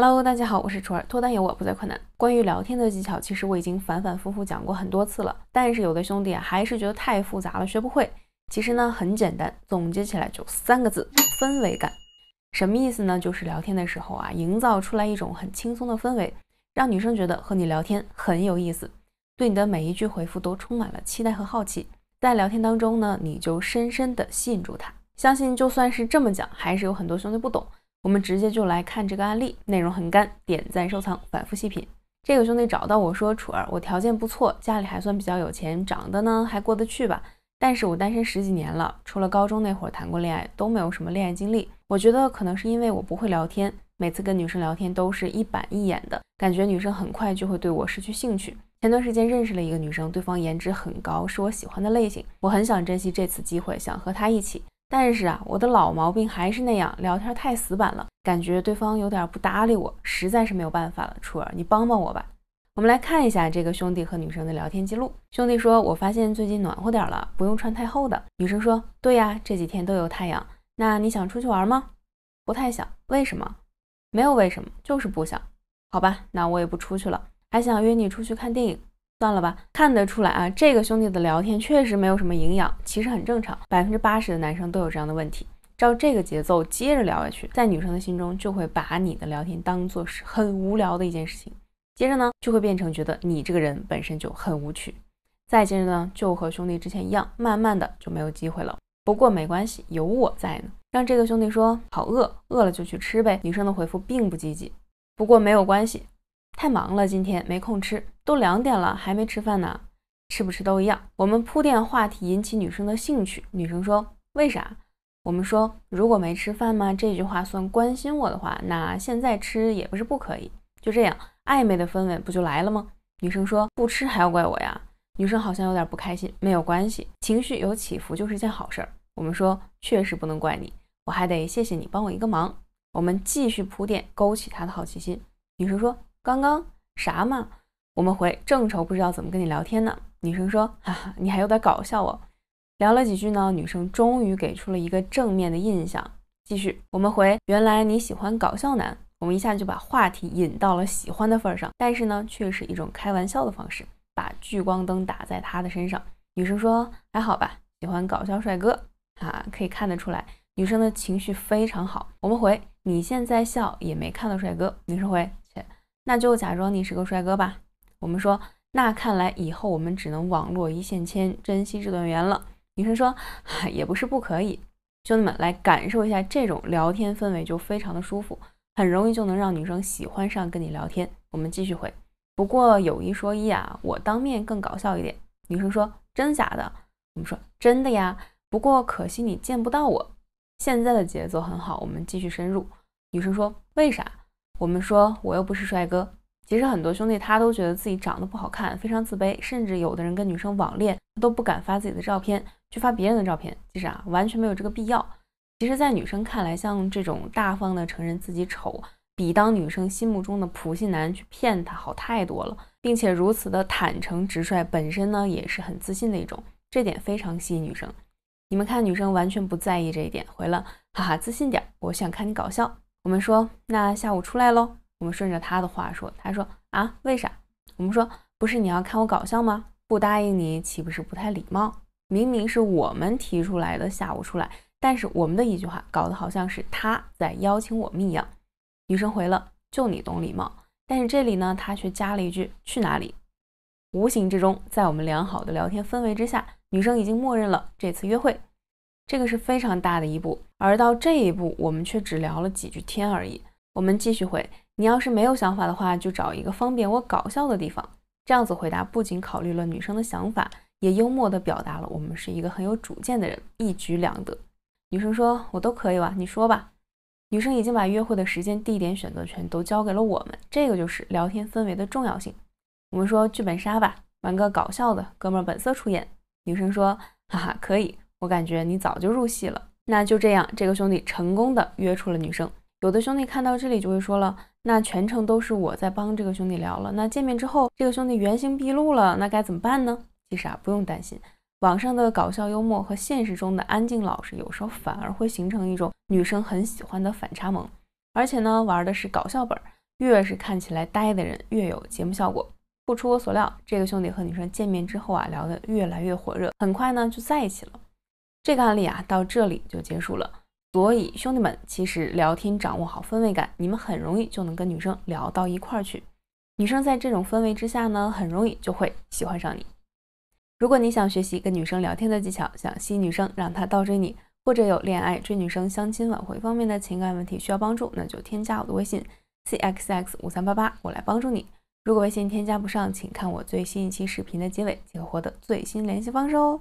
Hello，大家好，我是楚儿，脱单有我不再困难。关于聊天的技巧，其实我已经反反复复讲过很多次了，但是有的兄弟还是觉得太复杂了，学不会。其实呢，很简单，总结起来就三个字：氛围感。什么意思呢？就是聊天的时候啊，营造出来一种很轻松的氛围，让女生觉得和你聊天很有意思，对你的每一句回复都充满了期待和好奇。在聊天当中呢，你就深深的吸引住她。相信就算是这么讲，还是有很多兄弟不懂。我们直接就来看这个案例，内容很干，点赞收藏，反复细品。这个兄弟找到我说：“楚儿，我条件不错，家里还算比较有钱，长得呢还过得去吧。但是我单身十几年了，除了高中那会儿谈过恋爱，都没有什么恋爱经历。我觉得可能是因为我不会聊天，每次跟女生聊天都是一板一眼的，感觉女生很快就会对我失去兴趣。前段时间认识了一个女生，对方颜值很高，是我喜欢的类型，我很想珍惜这次机会，想和她一起。”但是啊，我的老毛病还是那样，聊天太死板了，感觉对方有点不搭理我，实在是没有办法了。初儿，你帮帮我吧。我们来看一下这个兄弟和女生的聊天记录。兄弟说：“我发现最近暖和点了，不用穿太厚的。”女生说：“对呀，这几天都有太阳。那你想出去玩吗？不太想。为什么？没有为什么，就是不想。好吧，那我也不出去了。还想约你出去看电影。”算了吧，看得出来啊，这个兄弟的聊天确实没有什么营养，其实很正常，百分之八十的男生都有这样的问题。照这个节奏接着聊下去，在女生的心中就会把你的聊天当做是很无聊的一件事情。接着呢，就会变成觉得你这个人本身就很无趣。再接着呢，就和兄弟之前一样，慢慢的就没有机会了。不过没关系，有我在呢。让这个兄弟说好饿，饿了就去吃呗。女生的回复并不积极，不过没有关系，太忙了，今天没空吃。都两点了，还没吃饭呢，吃不吃都一样。我们铺垫话题，引起女生的兴趣。女生说：“为啥？”我们说：“如果没吃饭吗？”这句话算关心我的话，那现在吃也不是不可以。就这样，暧昧的氛围不就来了吗？女生说：“不吃还要怪我呀。”女生好像有点不开心。没有关系，情绪有起伏就是件好事儿。我们说：“确实不能怪你，我还得谢谢你帮我一个忙。”我们继续铺垫，勾起她的好奇心。女生说：“刚刚啥嘛？”我们回正愁不知道怎么跟你聊天呢，女生说哈哈，你还有点搞笑哦。聊了几句呢，女生终于给出了一个正面的印象。继续我们回原来你喜欢搞笑男，我们一下就把话题引到了喜欢的份上，但是呢，却是一种开玩笑的方式，把聚光灯打在他的身上。女生说还好吧，喜欢搞笑帅哥啊，可以看得出来女生的情绪非常好。我们回你现在笑也没看到帅哥，女生回切，那就假装你是个帅哥吧。我们说，那看来以后我们只能网络一线牵，珍惜这段缘了。女生说，也不是不可以。兄弟们来感受一下这种聊天氛围，就非常的舒服，很容易就能让女生喜欢上跟你聊天。我们继续回，不过有一说一啊，我当面更搞笑一点。女生说，真假的？我们说，真的呀。不过可惜你见不到我。现在的节奏很好，我们继续深入。女生说，为啥？我们说，我又不是帅哥。其实很多兄弟他都觉得自己长得不好看，非常自卑，甚至有的人跟女生网恋都不敢发自己的照片，去发别人的照片。其实啊，完全没有这个必要。其实，在女生看来，像这种大方的承认自己丑，比当女生心目中的普信男去骗她好太多了，并且如此的坦诚直率，本身呢也是很自信的一种，这点非常吸引女生。你们看，女生完全不在意这一点，回了哈哈自信点，我想看你搞笑。我们说那下午出来喽。我们顺着他的话说，他说啊，为啥？我们说不是你要看我搞笑吗？不答应你岂不是不太礼貌？明明是我们提出来的下午出来，但是我们的一句话搞得好像是他在邀请我们一样。女生回了，就你懂礼貌。但是这里呢，他却加了一句去哪里？无形之中，在我们良好的聊天氛围之下，女生已经默认了这次约会，这个是非常大的一步。而到这一步，我们却只聊了几句天而已。我们继续回，你要是没有想法的话，就找一个方便我搞笑的地方。这样子回答不仅考虑了女生的想法，也幽默的表达了我们是一个很有主见的人，一举两得。女生说：“我都可以吧，你说吧。”女生已经把约会的时间、地点选择权都交给了我们，这个就是聊天氛围的重要性。我们说剧本杀吧，玩个搞笑的，哥们本色出演。女生说：“哈哈，可以，我感觉你早就入戏了。”那就这样，这个兄弟成功的约出了女生。有的兄弟看到这里就会说了，那全程都是我在帮这个兄弟聊了，那见面之后这个兄弟原形毕露了，那该怎么办呢？其实啊不用担心，网上的搞笑幽默和现实中的安静老实，有时候反而会形成一种女生很喜欢的反差萌，而且呢玩的是搞笑本，越是看起来呆的人越有节目效果。不出我所料，这个兄弟和女生见面之后啊聊得越来越火热，很快呢就在一起了。这个案例啊到这里就结束了。所以兄弟们，其实聊天掌握好氛围感，你们很容易就能跟女生聊到一块儿去。女生在这种氛围之下呢，很容易就会喜欢上你。如果你想学习跟女生聊天的技巧，想吸引女生让她倒追你，或者有恋爱、追女生、相亲、挽回方面的情感问题需要帮助，那就添加我的微信 cxx 五三八八，我来帮助你。如果微信添加不上，请看我最新一期视频的结尾，即可获得最新联系方式哦。